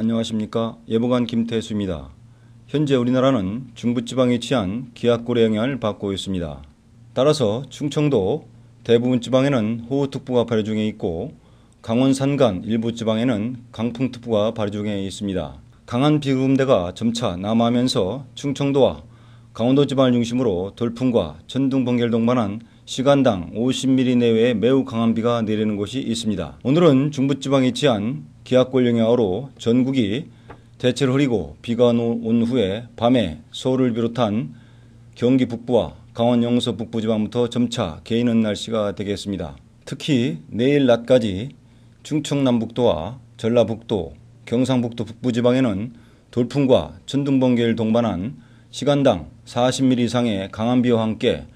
안녕하십니까 예보관 김태수입니다. 현재 우리나라는 중부지방에 취한 기압골의 영향을 받고 있습니다. 따라서 충청도 대부분 지방에는 호우특보가 발효 중에 있고 강원 산간 일부 지방에는 강풍특보가 발효 중에 있습니다. 강한 비구름대가 점차 남하면서 하 충청도와 강원도 지방을 중심으로 돌풍과 천둥 번개를 동반한 시간당 50mm 내외의 매우 강한 비가 내리는 곳이 있습니다. 오늘은 중부지방에 취한 기압골 영향으로 전국이 대체로 흐리고 비가 온 후에 밤에 서울을 비롯한 경기 북부와 강원 영서 북부 지방부터 점차 개이는 날씨가 되겠습니다. 특히 내일 낮까지 충청남북도와 전라북도, 경상북도 북부 지방에는 돌풍과 천둥 번개를 동반한 시간당 40mm 이상의 강한 비와 함께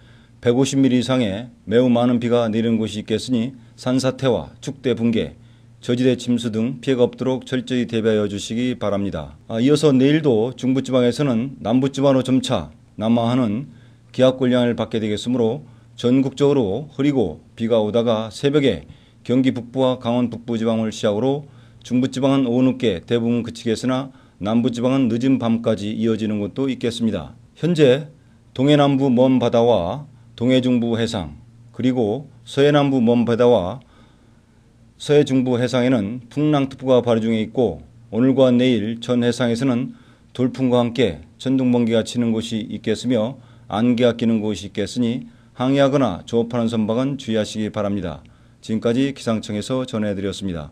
150mm 이상의 매우 많은 비가 내리는 곳이 있겠으니 산사태와 축대 붕괴, 저지대 침수 등 피해가 없도록 철저히 대비하여 주시기 바랍니다. 아, 이어서 내일도 중부지방에서는 남부지방으로 점차 남하하는 기압골량을 받게 되겠으므로 전국적으로 흐리고 비가 오다가 새벽에 경기 북부와 강원 북부 지방을 시작으로 중부 지방은 오후 늦게 대부분 그치겠으나 남부 지방은 늦은 밤까지 이어지는 곳도 있겠습니다. 현재 동해남부 먼 바다와 동해중부 해상 그리고 서해남부 먼 바다와 서해 중부 해상에는 풍랑특보가 발효 중에 있고 오늘과 내일 전 해상에서는 돌풍과 함께 전동번개가 치는 곳이 있겠으며 안개가 끼는 곳이 있겠으니 항해하거나 조업하는 선박은 주의하시기 바랍니다. 지금까지 기상청에서 전해드렸습니다.